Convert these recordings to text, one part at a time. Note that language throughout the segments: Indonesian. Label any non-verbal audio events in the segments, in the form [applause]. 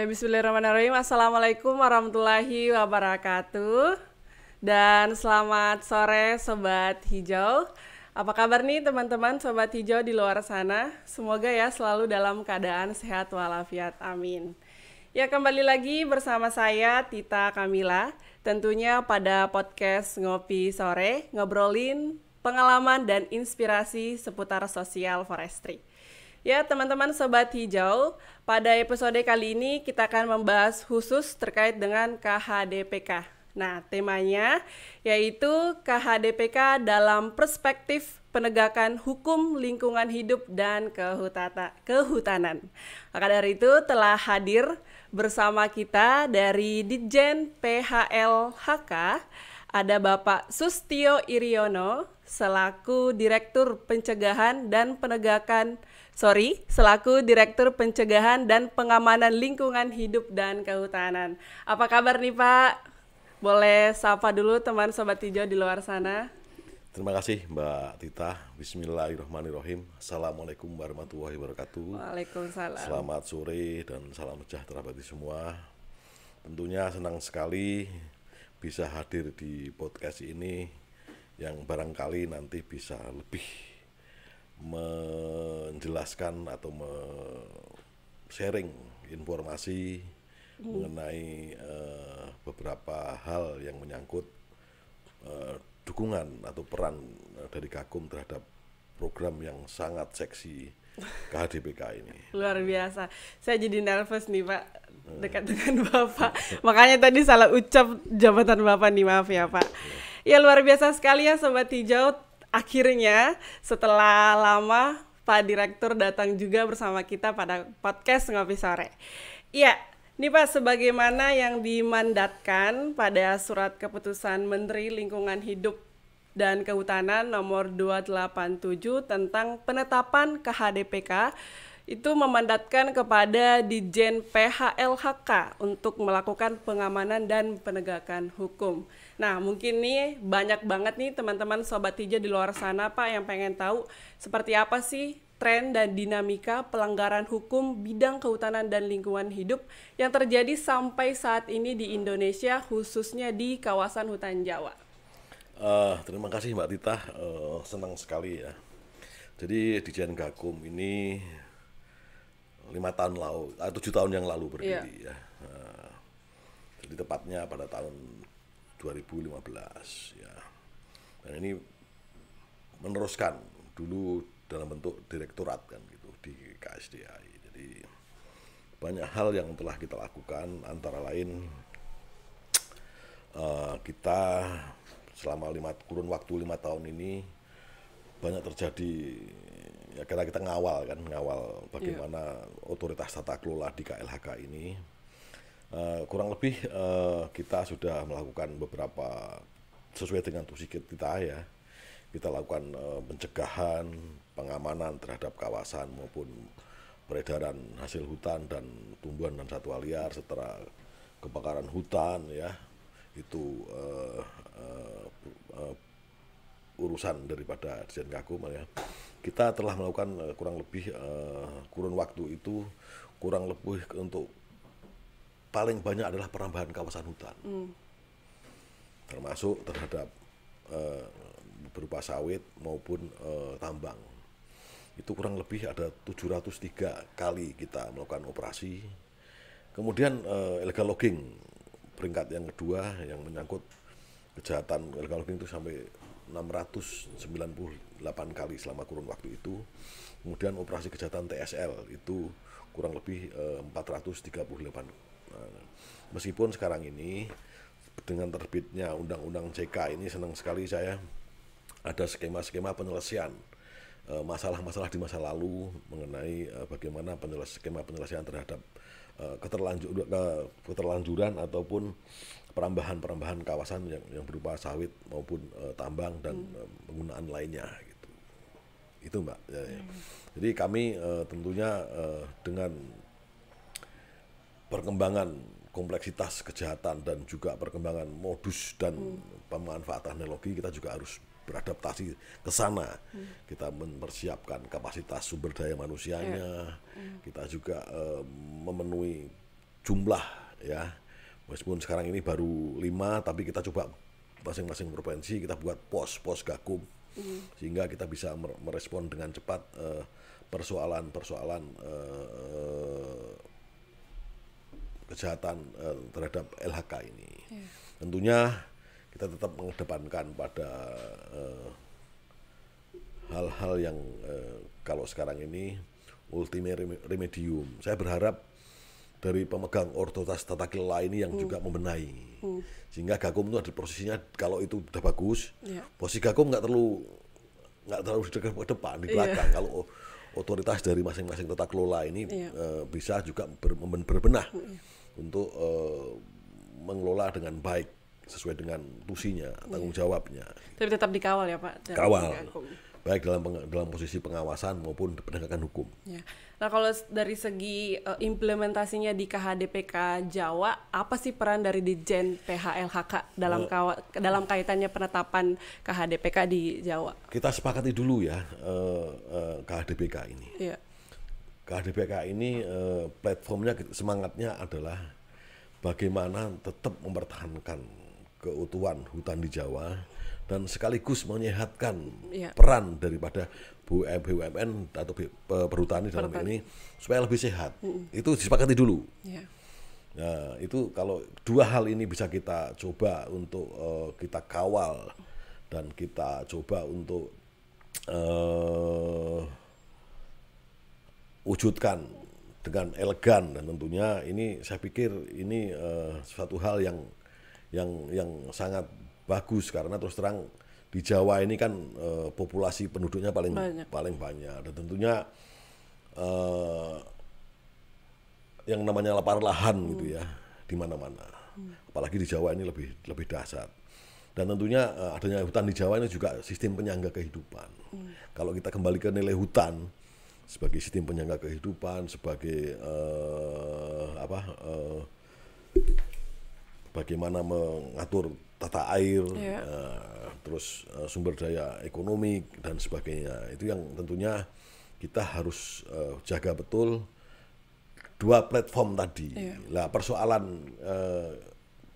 Ya Bismillahirrahmanirrahim. Assalamualaikum warahmatullahi wabarakatuh. Dan selamat sore sobat hijau. Apa kabar nih teman-teman sobat hijau di luar sana? Semoga ya selalu dalam keadaan sehat walafiat. Amin. Ya kembali lagi bersama saya Tita Kamila. Tentunya pada podcast Ngopi Sore ngobrolin pengalaman dan inspirasi seputar sosial forestry. Ya, teman-teman sobat hijau, pada episode kali ini kita akan membahas khusus terkait dengan KHDPK. Nah, temanya yaitu KHDPK dalam perspektif penegakan hukum lingkungan hidup dan kehutata, kehutanan. Maka dari itu telah hadir bersama kita dari Ditjen PHLHK ada Bapak Sustio Iriono selaku Direktur Pencegahan dan Penegakan Sorry, selaku Direktur Pencegahan dan Pengamanan Lingkungan Hidup dan Kehutanan. Apa kabar nih Pak? Boleh sapa dulu teman Sobat Hijau di luar sana. Terima kasih Mbak Tita. Bismillahirrahmanirrahim. Assalamualaikum warahmatullahi wabarakatuh. Waalaikumsalam. Selamat sore dan salam sejahtera bagi semua. Tentunya senang sekali bisa hadir di podcast ini yang barangkali nanti bisa lebih menjelaskan atau me sharing informasi hmm. mengenai uh, beberapa hal yang menyangkut uh, dukungan atau peran eh, dari Kakum terhadap program yang sangat seksi KHDPK [laughs] ini. Luar biasa. Saya jadi nervous nih Pak dekat dengan [laughs] Bapak. Makanya tadi salah ucap jabatan Bapak nih maaf ya Pak. Ya luar biasa sekali ya Sobat Hijau akhirnya setelah lama Pak Direktur datang juga bersama kita pada podcast Ngopi Sore. Iya, ini Pak, sebagaimana yang dimandatkan pada surat keputusan Menteri Lingkungan Hidup dan Kehutanan nomor 287 tentang penetapan KHDPK itu memandatkan kepada Dijen PHLHK untuk melakukan pengamanan dan penegakan hukum. Nah, mungkin nih banyak banget nih teman-teman sobat Tija di luar sana Pak yang pengen tahu seperti apa sih tren dan dinamika pelanggaran hukum bidang kehutanan dan lingkungan hidup yang terjadi sampai saat ini di Indonesia khususnya di kawasan hutan Jawa. Uh, terima kasih Mbak Tita, uh, eh, senang sekali ya. Jadi Dijen Gakum ini lima tahun lalu atau ah, tujuh tahun yang lalu berdiri yeah. ya ah. jadi tepatnya pada tahun 2015 ya dan ini meneruskan dulu dalam bentuk direktorat kan gitu di KSDI jadi banyak hal yang telah kita lakukan antara lain uh, kita selama lima kurun waktu lima tahun ini banyak terjadi ya karena kita ngawal kan ngawal iya. bagaimana yeah. otoritas tata kelola di KLHK ini uh, kurang lebih uh, kita sudah melakukan beberapa sesuai dengan tusi kita ya kita lakukan uh, pencegahan pengamanan terhadap kawasan maupun peredaran hasil hutan dan tumbuhan dan satwa liar setelah kebakaran hutan ya itu uh, uh, uh, urusan daripada Dirjen Kagum ya. Kita telah melakukan eh, kurang lebih uh, kurun waktu itu kurang lebih untuk paling banyak adalah perambahan kawasan hutan. Mm. Termasuk terhadap uh, berupa sawit maupun uh, tambang. Itu kurang lebih ada 703 kali kita melakukan operasi. Kemudian uh, illegal logging peringkat yang kedua yang menyangkut kejahatan illegal logging itu sampai 698 kali selama kurun waktu itu. Kemudian operasi kejahatan TSL itu kurang lebih 438. Eh, nah, meskipun sekarang ini dengan terbitnya Undang-Undang JK ini senang sekali saya ada skema-skema penyelesaian eh, masalah-masalah di masa lalu mengenai eh, bagaimana penyelesaian skema penyelesaian terhadap Eh, keterlanjur eh, keterlanjuran ataupun perambahan-perambahan kawasan yang yang berupa sawit maupun uh, tambang dan hmm. penggunaan lainnya gitu. Itu Mbak. Hmm. Jadi kami uh, tentunya uh, dengan perkembangan kompleksitas kejahatan dan juga perkembangan modus dan hmm. pemanfaatan teknologi kita juga harus beradaptasi ke sana. Hmm. Kita mempersiapkan kapasitas sumber daya manusianya. Ya. Hmm. Kita juga uh, memenuhi jumlah ya. Meskipun sekarang ini baru lima, tapi kita coba masing-masing provinsi kita buat pos-pos gakum hmm. sehingga kita bisa merespon dengan cepat eh, persoalan-persoalan kesehatan eh, kejahatan terhadap LHK ini. Yeah. Tentunya kita tetap mengedepankan pada eh, hal-hal uh, yang uh, kalau sekarang ini ultimate remedium. Saya berharap dari pemegang ortotas tata kelola ini yang hmm. juga membenahi. Hmm. Sehingga Gakum itu ada posisinya kalau itu sudah bagus, yeah. posisi Gakum nggak terlalu nggak terlalu di depan di iya. belakang. Yeah. Kalau otoritas dari masing-masing tata kelola ini yeah. Iya. uh, bisa juga ber, berbenah hmm, yeah. untuk uh, mengelola dengan baik sesuai dengan tusinya, iya. tanggung jawabnya. Tapi tetap dikawal ya Pak. Kawal. Baik dalam dalam posisi pengawasan maupun penegakan hukum. Ya. Nah kalau dari segi uh, implementasinya di KHDPK Jawa, apa sih peran dari Dijen PHLHK dalam uh, kawa, dalam kaitannya penetapan KHDPK di Jawa? Kita sepakati dulu ya uh, eh, uh, KHDPK ini. Ya. KHDPK ini uh, platformnya semangatnya adalah bagaimana tetap mempertahankan keutuhan hutan di Jawa dan sekaligus menyehatkan ya. peran daripada BUMN atau perhutani dalam Perhutani. ini supaya lebih sehat. Mm -mm. Itu disepakati dulu. Ya. Nah, itu kalau dua hal ini bisa kita coba untuk uh, kita kawal dan kita coba untuk uh, wujudkan dengan elegan dan tentunya ini saya pikir ini uh, suatu hal yang yang yang sangat bagus karena terus terang di Jawa ini kan e, populasi penduduknya paling banyak. paling banyak dan tentunya e, yang namanya lapar lahan hmm. gitu ya di mana-mana hmm. apalagi di Jawa ini lebih lebih dasar dan tentunya e, adanya hutan di Jawa ini juga sistem penyangga kehidupan hmm. kalau kita kembali ke nilai hutan sebagai sistem penyangga kehidupan sebagai e, apa e, bagaimana mengatur tata air, yeah. Iya. uh, terus uh, sumber daya ekonomi dan sebagainya. Itu yang tentunya kita harus uh, jaga betul dua platform tadi. Yeah. Lah persoalan uh,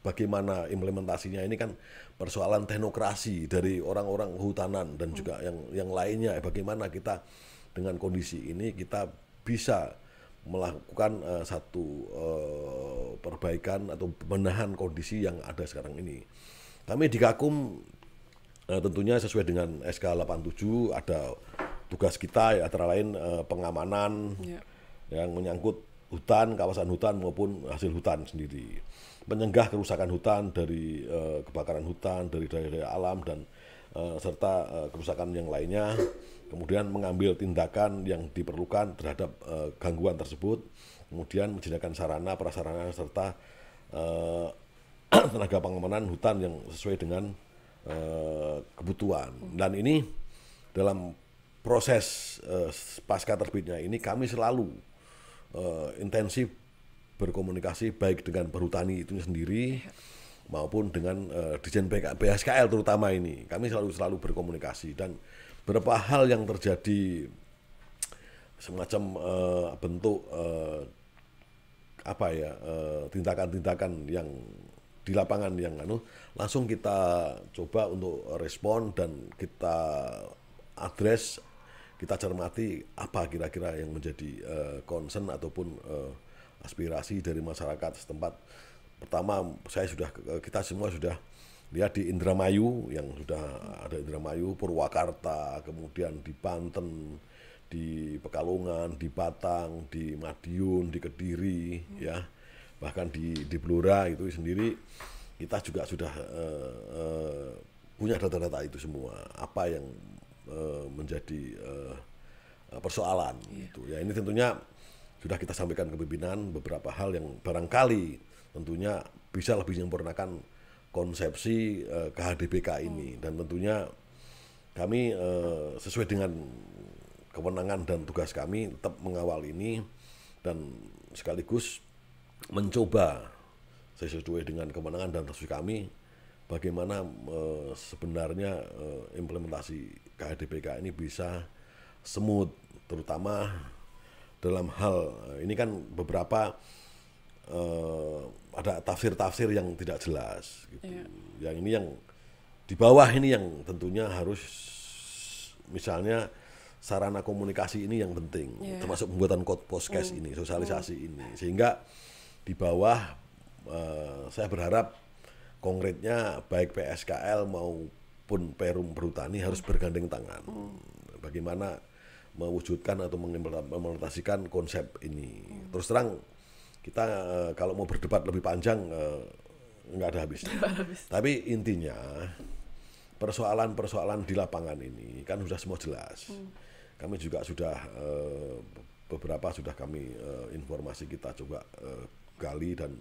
bagaimana implementasinya ini kan persoalan teknokrasi dari orang-orang hutanan dan hmm. juga yang yang lainnya bagaimana kita dengan kondisi ini kita bisa melakukan uh, satu uh, perbaikan atau pembenahan kondisi yang ada sekarang ini. Kami di Kakum uh, tentunya sesuai dengan SK 87 ada tugas kita ya antara lain uh, pengamanan yeah. yang menyangkut hutan, kawasan hutan maupun hasil hutan sendiri. menyenggah kerusakan hutan dari uh, kebakaran hutan, dari daerah alam dan uh, serta uh, kerusakan yang lainnya kemudian mengambil tindakan yang diperlukan terhadap eh, gangguan tersebut, kemudian menjadikan sarana prasarana serta eh, [clears throat] tenaga pengamanan hutan yang sesuai dengan eh, kebutuhan. Dan ini dalam proses pasca terbitnya ini kami selalu intensif berkomunikasi baik dengan perhutani itu sendiri maupun dengan uh, Dijen BK, BSKL terutama ini. Kami selalu selalu berkomunikasi dan beberapa hal yang terjadi semacam uh, bentuk uh, apa ya eh, tindakan-tindakan uh, yang di lapangan yang anu langsung kita coba untuk respon dan kita address kita cermati apa kira-kira yang menjadi uh, concern ataupun uh, aspirasi dari masyarakat setempat pertama saya sudah kita semua sudah lihat di Indramayu yang sudah ada Indramayu, Purwakarta, kemudian di Banten, di Pekalongan, di Batang, di Madiun, di Kediri, hmm. ya bahkan di di Blora itu sendiri kita juga sudah uh, uh, punya data-data itu semua apa yang uh, menjadi uh, persoalan yeah. itu ya ini tentunya sudah kita sampaikan ke pimpinan beberapa hal yang barangkali tentunya bisa lebih menyempurnakan konsepsi uh, eh, KHDPK ini hmm. dan tentunya kami uh, sesuai dengan kewenangan dan tugas kami tetap mengawal ini dan sekaligus mencoba sesuai dengan kewenangan dan tugas kami bagaimana uh, sebenarnya uh, implementasi KHDPK ini bisa smooth terutama dalam hal ini kan beberapa uh, ada tafsir-tafsir yang tidak jelas gitu. Yeah. Yang ini yang di bawah ini yang tentunya harus misalnya sarana komunikasi ini yang penting yeah. termasuk pembuatan podcast mm. ini, sosialisasi mm. ini sehingga di bawah uh, saya berharap konkretnya baik PSKL maupun Perum Perhutani harus bergandeng tangan. mm. Bagaimana mewujudkan atau mengimplementasikan konsep ini. Mm. Terus terang kita uh, kalau mau berdebat lebih panjang uh, nggak ada habisnya. [laughs] habis. Tapi intinya persoalan-persoalan di lapangan ini kan sudah semua jelas. Hmm. Kami juga sudah uh, beberapa sudah kami uh, informasi kita coba uh, gali dan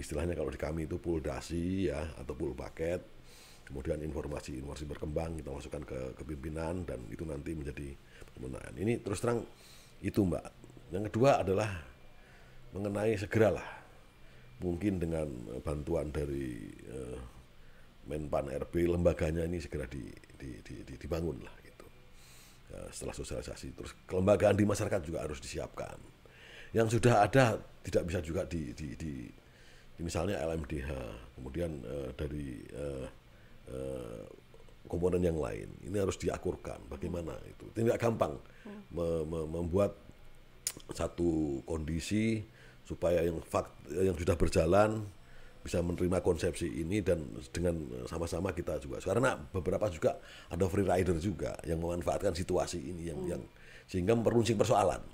istilahnya kalau di kami itu pool dasi ya atau pool paket. Kemudian informasi-informasi berkembang kita masukkan ke kepimpinan dan itu nanti menjadi pemenangan Ini terus terang itu Mbak. Yang kedua adalah mengenai segeralah mungkin dengan eh, bantuan dari uh, Menpan RB lembaganya ini segera di, di, di, di, dibangun lah gitu. uh, setelah sosialisasi terus kelembagaan di masyarakat juga harus disiapkan. Yang sudah ada tidak bisa juga di, di, di, di misalnya LMDH, kemudian uh, dari uh, uh, komponen yang lain. Ini harus diakurkan bagaimana itu. Tidak gampang hmm. me, me, membuat satu kondisi supaya yang fakt yang sudah berjalan bisa menerima konsepsi ini dan dengan sama-sama kita juga karena beberapa juga ada free rider juga yang memanfaatkan situasi ini yang hmm. yang sehingga memperuncing persoalan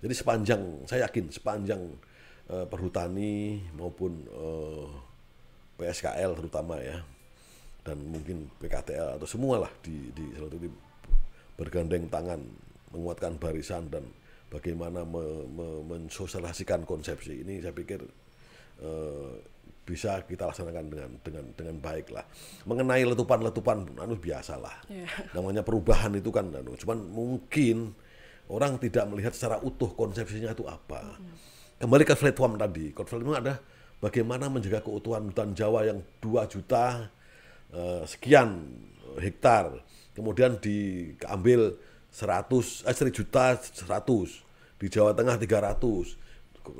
jadi sepanjang saya yakin sepanjang uh, perhutani maupun uh, eh, PSKL terutama ya dan mungkin PKTL atau semualah di di di bergandeng tangan menguatkan barisan dan bagaimana me, me, mensosialisasikan konsepsi ini saya pikir uh, bisa kita laksanakan dengan dengan dengan baik lah mengenai letupan-letupan anu biasalah yeah. namanya perubahan itu kan anu cuman mungkin orang tidak melihat secara utuh konsepsinya itu apa mm. kembali ke platform tadi platform itu ada bagaimana menjaga keutuhan hutan Jawa yang 2 juta uh, sekian hektar kemudian diambil seratus eh 1 juta seratus di Jawa Tengah tiga ratus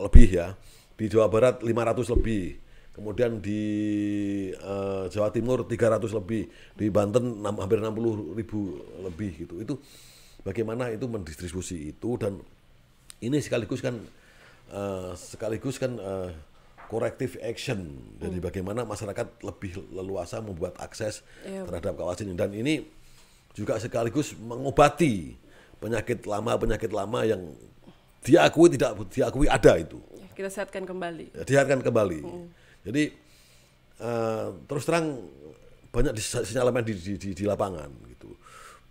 lebih ya di Jawa Barat lima ratus lebih kemudian di uh, Jawa Timur tiga ratus lebih, di Banten 6, hampir puluh ribu lebih gitu. Itu bagaimana itu mendistribusi itu dan ini sekaligus kan uh, sekaligus kan uh, corrective action. Jadi hmm. bagaimana masyarakat lebih leluasa membuat akses yep. Iya. terhadap kawasan ini dan ini juga sekaligus mengobati penyakit lama penyakit lama yang diakui tidak diakui ada itu. Ya, kita sehatkan kembali. Ya, sehatkan kembali. Hmm. Jadi uh, terus terang banyak sinyalemen di, di, di, di lapangan gitu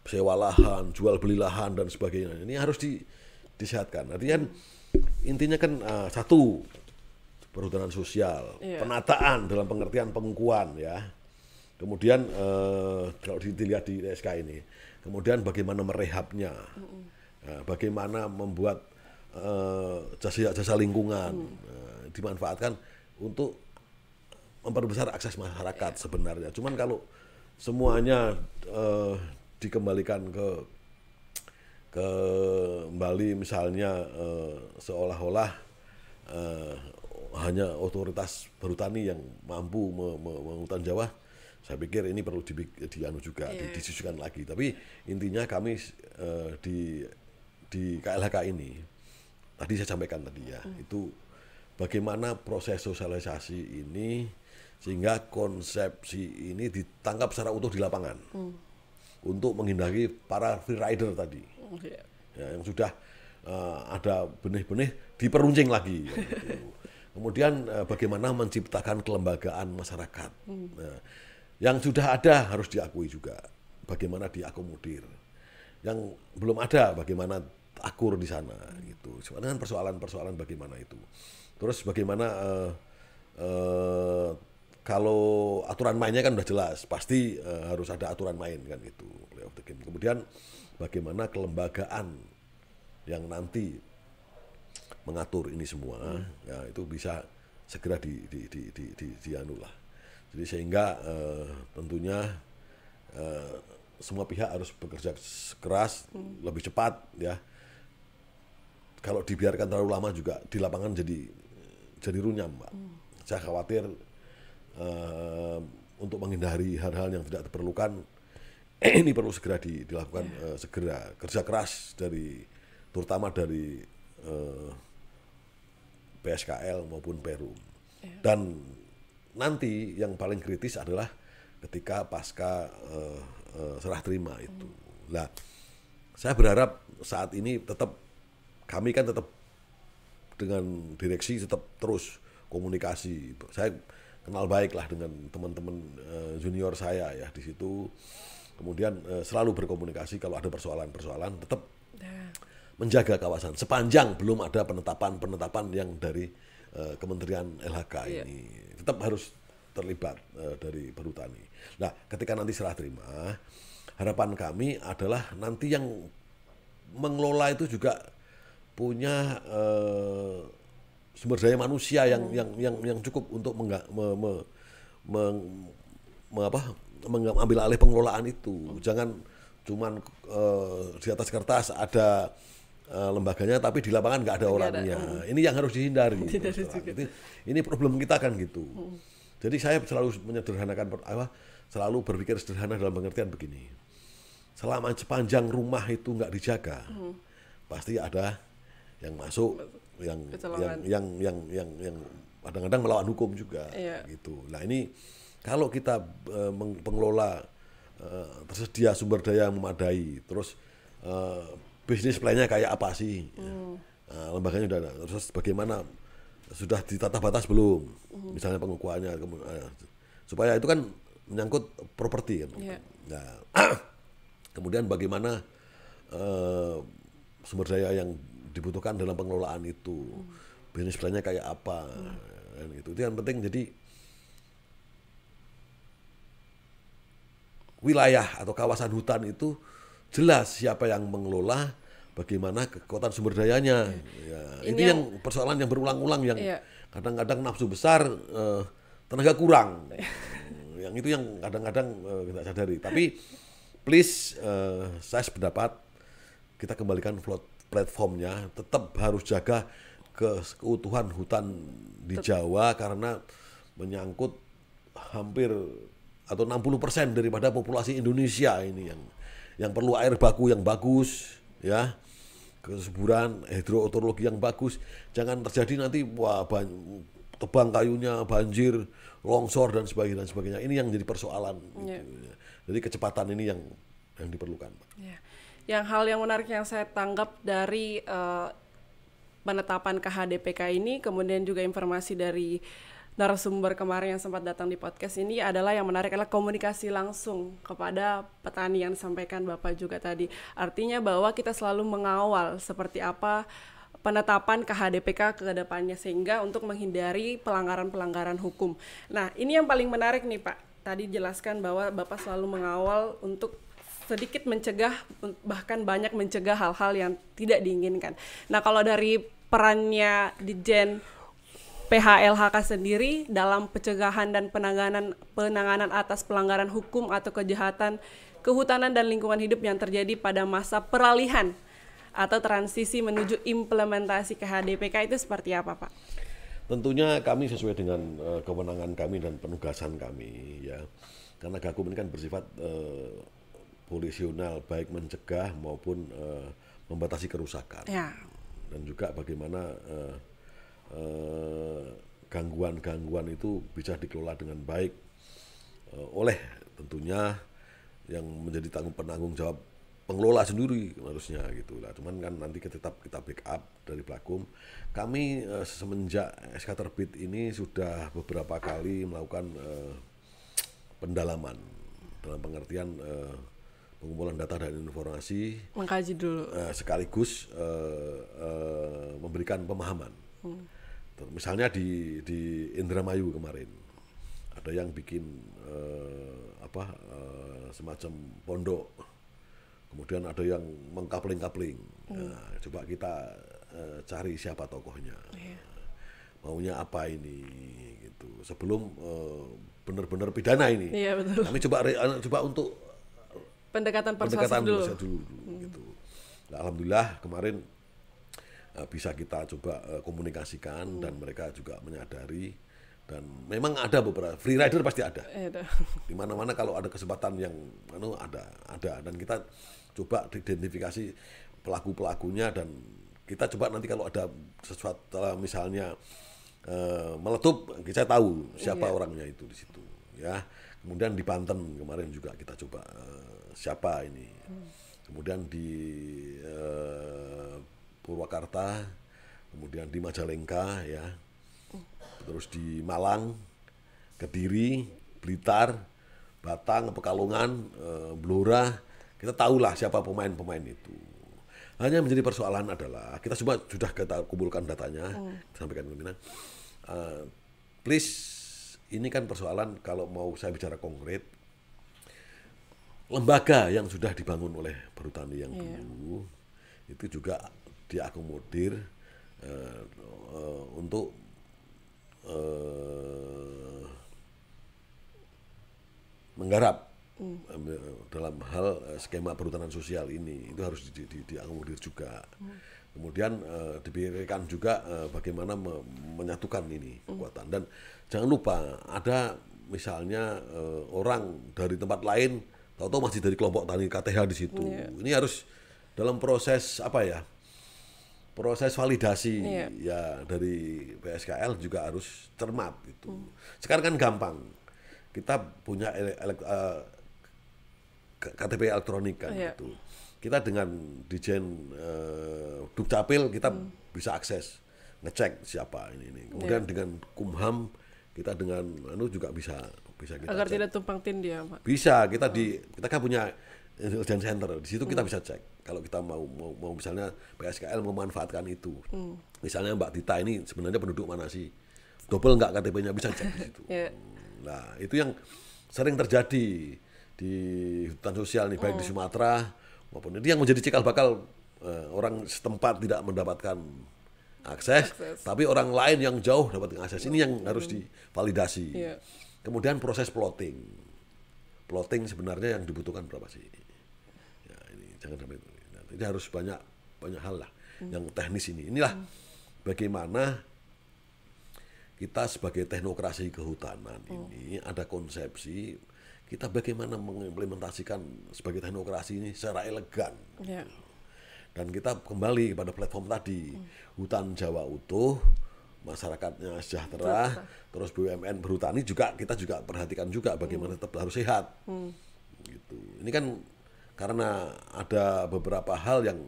sewa lahan, jual beli lahan dan sebagainya. Ini harus di, disehatkan. Artinya kan intinya kan uh, satu perhutanan sosial, yeah. penataan dalam pengertian pengukuhan ya. Kemudian eh, kalau dilihat di SK ini, kemudian bagaimana merehabnya, mm-hmm. bagaimana membuat jasa eh, jasa-jasa lingkungan mm. Eh, dimanfaatkan untuk memperbesar akses masyarakat iya. sebenarnya. Cuman kalau semuanya eh, dikembalikan ke ke Bali misalnya eh, seolah-olah eh, hanya otoritas perhutani yang mampu me me Jawa, saya pikir ini perlu di, dianu juga yeah. didiskusikan lagi tapi intinya kami uh, di di KLHK ini tadi saya sampaikan tadi ya mm. itu bagaimana proses sosialisasi ini sehingga konsepsi ini ditangkap secara utuh di lapangan mm. untuk menghindari para free rider tadi mm. ya, yang sudah uh, ada benih-benih diperuncing lagi ya, gitu. [laughs] kemudian uh, bagaimana menciptakan kelembagaan masyarakat mm. nah, yang sudah ada harus diakui juga bagaimana diakomodir. Yang belum ada bagaimana akur di sana gitu. Sebenarnya persoalan-persoalan bagaimana itu. Terus bagaimana uh, uh, kalau aturan mainnya kan sudah jelas, pasti uh, harus ada aturan main kan itu Kemudian bagaimana kelembagaan yang nanti mengatur ini semua, hmm. ya itu bisa segera di di di di di, di, di anulah. Jadi sehingga uh, tentunya uh, semua pihak harus bekerja keras, hmm. lebih cepat ya. Kalau dibiarkan terlalu lama juga di lapangan jadi jadi runyam, Mbak. Hmm. Saya khawatir uh, untuk menghindari hal-hal yang tidak diperlukan [clears throat] ini perlu segera di, dilakukan yeah. Ya. uh, segera kerja keras dari terutama dari uh, PSKL maupun Perum yeah. dan nanti yang paling kritis adalah ketika pasca uh, uh, serah terima itu. Nah, saya berharap saat ini tetap kami kan tetap dengan direksi tetap terus komunikasi. Saya kenal baik lah dengan teman-teman uh, junior saya ya di situ. Kemudian uh, selalu berkomunikasi kalau ada persoalan-persoalan tetap nah. menjaga kawasan sepanjang belum ada penetapan-penetapan yang dari Eh, Kementerian LHK yeah. ini tetap harus terlibat uh, dari Perhutani. Nah, ketika nanti serah terima, harapan kami adalah nanti yang mengelola itu juga punya uh, sumber daya manusia yang hmm. yang yang yang cukup untuk mengga, me, me, me, me, apa, mengambil alih pengelolaan itu. Hmm. Jangan cuman uh, di atas kertas ada Eh, lembaganya tapi di lapangan nggak ada orangnya. Hmm. Ini yang harus dihindari. [laughs] Nah, ini, ini problem kita kan gitu. Hmm. Jadi saya selalu menyederhanakan apa selalu berpikir sederhana dalam pengertian begini. Selama sepanjang rumah itu nggak dijaga, hmm. pasti ada yang masuk, yang yang yang yang yang yang kadang-kadang melawan hukum juga yeah. gitu. Nah, ini kalau kita uh, pengelola uh, tersedia sumber daya yang memadai, terus uh, bisnis plannya kayak apa sih? Hmm. Ya. Nah, lembaganya sudah Terus bagaimana sudah ditata batas belum? Hmm. Misalnya pengukuhannya eh, supaya itu kan menyangkut properti kan. Yeah. Nah, [clears throat] kemudian bagaimana uh, sumber daya yang dibutuhkan dalam pengelolaan itu? Hmm. Bisnis plannya kayak apa? Hmm. Nah, itu. itu yang penting jadi wilayah atau kawasan hutan itu jelas siapa yang mengelola, bagaimana kekuatan sumber dayanya. Ya, ini, ini yang, yang persoalan yang berulang-ulang yang iya. kadang-kadang iya. nafsu besar, uh, tenaga kurang. [laughs] yang itu yang kadang-kadang uh, kita sadari. Tapi please uh, saya sependapat kita kembalikan platformnya, tetap harus jaga ke keutuhan hutan di Jawa karena menyangkut hampir atau 60% daripada populasi Indonesia ini yang yang perlu air baku yang bagus ya kesuburan hidrometeorologi yang bagus jangan terjadi nanti wah ban, tebang kayunya banjir longsor dan sebagainya dan sebagainya ini yang jadi persoalan yeah. Gitu, ya. jadi kecepatan ini yang yang diperlukan ya. yang hal yang menarik yang saya tanggap dari uh, penetapan KHDPK ini kemudian juga informasi dari narasumber kemarin yang sempat datang di podcast ini adalah yang menarik adalah komunikasi langsung kepada petani yang disampaikan Bapak juga tadi. Artinya bahwa kita selalu mengawal seperti apa penetapan KHDPK ke depannya sehingga untuk menghindari pelanggaran-pelanggaran hukum. Nah, ini yang paling menarik nih, Pak. Tadi jelaskan bahwa Bapak selalu mengawal untuk sedikit mencegah bahkan banyak mencegah hal-hal yang tidak diinginkan. Nah, kalau dari perannya di Jen PHLHK sendiri dalam pencegahan dan penanganan penanganan atas pelanggaran hukum atau kejahatan kehutanan dan lingkungan hidup yang terjadi pada masa peralihan atau transisi menuju implementasi KHDPK itu seperti apa, Pak? Tentunya kami sesuai dengan uh, kewenangan kami dan penugasan kami ya. Karena Gakum ini kan bersifat uh, eh, polisional baik mencegah maupun uh, membatasi kerusakan. Ya. Dan juga bagaimana uh, Eh, gangguan-gangguan itu bisa dikelola dengan baik eh, oleh tentunya yang menjadi tanggung penanggung jawab pengelola sendiri harusnya gitu lah. Cuman kan nanti kita tetap kita backup dari Plakum. Kami eh, semenjak SK terbit ini sudah beberapa kali melakukan eh, pendalaman dalam pengertian eh, pengumpulan data dan informasi mengkaji dulu eh, sekaligus eh, eh, memberikan pemahaman hmm. Misalnya di di Indramayu kemarin ada yang bikin eh, apa eh, semacam pondok, kemudian ada yang mengkapling-kapling. Hmm. Nah, coba kita eh, cari siapa tokohnya, yeah. Oh, iya. maunya apa ini, gitu. Sebelum benar eh, benar-benar pidana ini, yeah, iya, kami coba eh, coba untuk pendekatan persuasif pendekatan dulu. dulu, dulu hmm. gitu. Nah, Alhamdulillah kemarin Eh, bisa kita coba eh, komunikasikan hmm. dan mereka juga menyadari dan memang ada beberapa free rider pasti ada di mana mana kalau ada kesempatan yang anu ada ada dan kita coba identifikasi pelaku pelakunya dan kita coba nanti kalau ada sesuatu misalnya uh, meletup kita tahu siapa yeah. orangnya itu di situ ya kemudian di Banten kemarin juga kita coba uh, siapa ini hmm. kemudian di uh, Purwakarta, kemudian di Majalengka ya, terus di Malang, Kediri, Blitar, Batang, Pekalongan, eh, Blora, kita tahulah siapa pemain-pemain itu. Hanya menjadi persoalan adalah kita cuma sudah kita kumpulkan datanya, hmm. sampaikan ke Uh, please, ini kan persoalan kalau mau saya bicara konkret, lembaga yang sudah dibangun oleh Perhutani yang yeah. dulu itu juga diakomodir uh, uh, untuk uh, menggarap hmm. dalam hal eh, skema perhutanan sosial ini itu harus di, di, diakomodir juga hmm. kemudian uh, diberikan juga uh, bagaimana me menyatukan ini hmm. kekuatan hmm. dan jangan lupa ada misalnya uh, orang dari tempat lain tahu-tahu masih dari kelompok tani KTH di situ yeah. ini harus dalam proses apa ya proses validasi yeah. ya dari PSKL juga harus cermat itu. Hmm. Sekarang kan gampang. Kita punya ele ele uh, eh, KTP elektronik kan yeah. itu. Kita dengan Dijen uh, eh, Dukcapil kita hmm. bisa akses ngecek siapa ini ini. Kemudian yeah. dengan Kumham kita dengan anu juga bisa bisa kita agar cek. tidak tumpang tindih ya, Pak. Bisa, kita oh. di kita kan punya intelligence center. Di situ kita hmm. bisa cek kalau kita mau mau, mau misalnya PSKL memanfaatkan itu. Hmm. Misalnya Mbak Tita ini sebenarnya penduduk mana sih? Double nggak KTP-nya bisa cek di situ. [laughs] yeah. Nah, itu yang sering terjadi di hutan sosial nih baik hmm. di Sumatera maupun ini yang menjadi cikal bakal eh, orang setempat tidak mendapatkan akses, akses, tapi orang lain yang jauh dapat akses. Ini yang hmm. harus divalidasi. Yeah. Kemudian proses plotting. Plotting sebenarnya yang dibutuhkan berapa sih? Ya, ini jangan sampai ini harus banyak banyak hal lah hmm. yang teknis ini. Inilah hmm. bagaimana kita sebagai teknokrasi kehutanan hmm. ini ada konsepsi kita bagaimana mengimplementasikan sebagai teknokrasi ini secara elegan. Yeah. Dan kita kembali kepada platform tadi, hmm. hutan Jawa utuh, masyarakatnya sejahtera, Betul. terus BUMN berhutani juga kita juga perhatikan juga bagaimana hmm. tetap harus sehat. Hmm. Gitu. Ini kan karena ada beberapa hal yang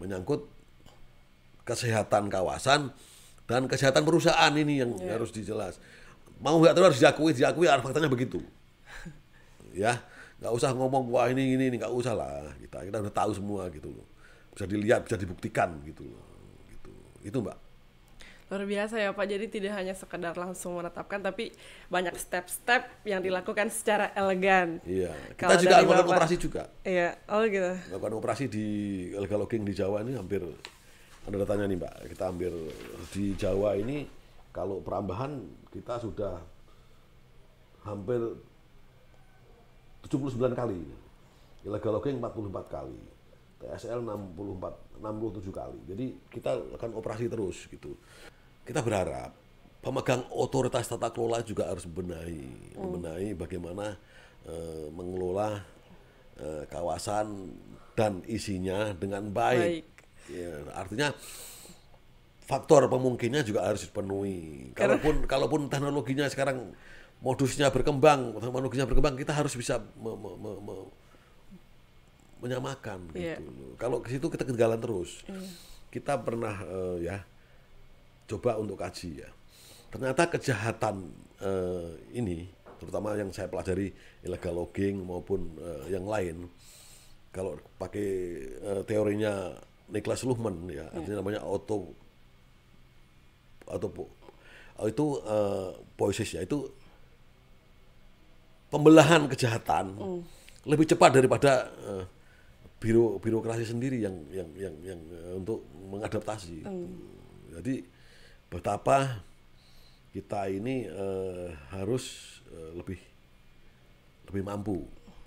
menyangkut kesehatan kawasan dan kesehatan perusahaan ini yang yeah. harus dijelas. Mau nggak terus diakui, diakui, diakui faktanya begitu. [laughs] ya, nggak usah ngomong wah ini ini nggak usah lah kita kita udah tahu semua gitu loh. Bisa dilihat, bisa dibuktikan gitu loh. Gitu. Itu mbak luar biasa ya Pak. Jadi tidak hanya sekedar langsung menetapkan, tapi banyak step-step yang dilakukan secara elegan. Iya. Kita Kalau juga melakukan operasi juga. Iya. Oh gitu. Melakukan operasi di legal logging di Jawa ini hampir ada datanya nih Mbak. Kita hampir di Jawa ini kalau perambahan kita sudah hampir 79 kali. Illegal logging 44 kali. TSL 64 67 kali. Jadi kita akan operasi terus gitu kita berharap pemegang otoritas tata kelola juga harus benahi, hmm. membenahi bagaimana uh, mengelola uh, kawasan dan isinya dengan baik. baik. Ya, artinya faktor pemungkinnya juga harus dipenuhi. Kalaupun kalaupun teknologinya sekarang modusnya berkembang, teknologinya berkembang, kita harus bisa me, me, me, me, menyamakan yeah. Gitu Kalau ke situ kita ketinggalan terus. Mm. Kita pernah uh, ya coba untuk kaji ya. Ternyata kejahatan eh, ini, terutama yang saya pelajari illegal logging maupun eh, yang lain, kalau pakai eh, teorinya Niklas Luhmann ya, yeah. artinya namanya auto atau oh, itu eh, poises ya itu pembelahan kejahatan mm. lebih cepat daripada eh, biro birokrasi sendiri yang yang yang yang eh, untuk mengadaptasi. Mm. Jadi betapa kita ini uh, harus uh, lebih lebih mampu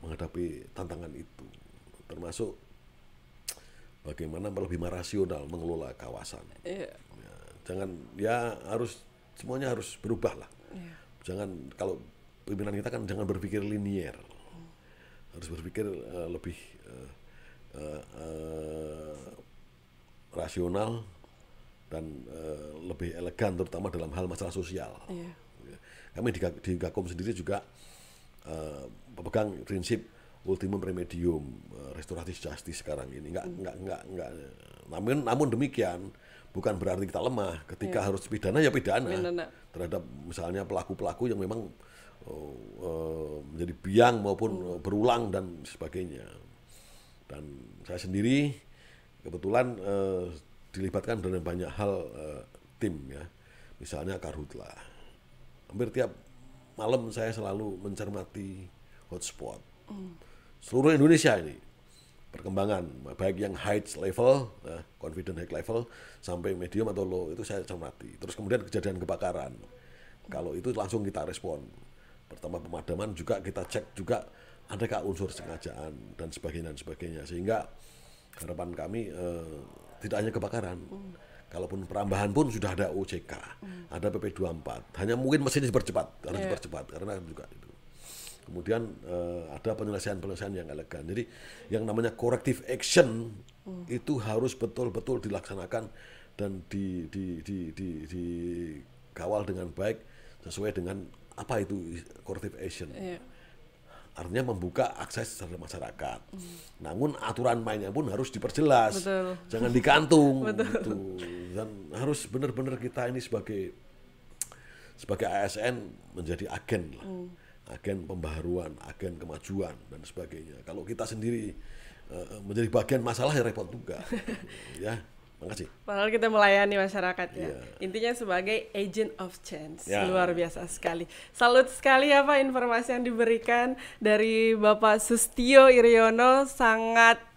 menghadapi tantangan itu termasuk bagaimana lebih rasional mengelola kawasan yeah. ya, jangan ya harus semuanya harus berubah lah yeah. jangan kalau pimpinan kita kan jangan berpikir linier mm. harus berpikir uh, lebih uh, uh, uh, rasional dan uh, lebih elegan terutama dalam hal masalah sosial. Iya. Kami di, di Gakum sendiri juga uh, eh, pegang prinsip ultimum remedium uh, restoratif justice sekarang ini. Enggak enggak enggak enggak namun namun demikian bukan berarti kita lemah ketika iya. harus pidana ya pidana, pidana. terhadap misalnya pelaku-pelaku yang memang uh, menjadi biang maupun hmm. berulang dan sebagainya. Dan saya sendiri kebetulan uh, dilibatkan dengan banyak hal uh, tim ya. Misalnya Karhutla. Hampir tiap malam saya selalu mencermati hotspot. Mm. Seluruh Indonesia ini perkembangan baik yang high level, ya, confident high level sampai medium atau low itu saya cermati. Terus kemudian kejadian kebakaran. Kalau itu langsung kita respon. Pertama pemadaman juga kita cek juga adakah unsur sengajaan dan sebagainya dan sebagainya sehingga harapan kami eh, tidak hanya kebakaran. Hmm. Kalaupun perambahan pun sudah ada OJK, hmm. ada PP24. Hanya mungkin mesinnya dipercepat, harus yeah. dipercepat karena juga itu. Kemudian uh, ada penyelesaian-penyelesaian yang elegan. Jadi yang namanya corrective action hmm. itu harus betul-betul dilaksanakan dan di di di di, di dengan baik sesuai dengan apa itu corrective action. Yeah artinya membuka akses terhadap masyarakat. Mm. Namun aturan mainnya pun harus diperjelas, Betul. jangan dikantung. [laughs] Betul. Gitu. Dan harus benar-benar kita ini sebagai sebagai ASN menjadi agen lah, mm. agen pembaharuan, agen kemajuan dan sebagainya. Kalau kita sendiri eh, menjadi bagian masalah ya repot juga, [laughs] ya. Makasih. Padahal kita melayani masyarakat ya. Yeah. Intinya sebagai agent of change. Yeah. Luar biasa sekali. Salut sekali apa informasi yang diberikan dari Bapak Sustio Iryono sangat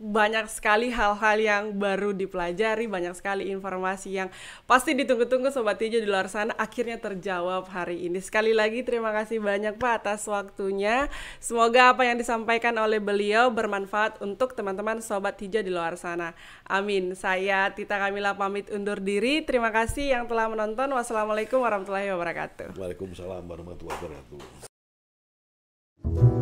banyak sekali hal-hal yang baru dipelajari, banyak sekali informasi yang pasti ditunggu-tunggu Sobat Hijau di luar sana akhirnya terjawab hari ini. Sekali lagi terima kasih banyak Pak atas waktunya. Semoga apa yang disampaikan oleh beliau bermanfaat untuk teman-teman Sobat Hijau di luar sana. Amin. Saya Tita Kamila pamit undur diri. Terima kasih yang telah menonton. Wassalamualaikum warahmatullahi wabarakatuh. Waalaikumsalam warahmatullahi wabarakatuh.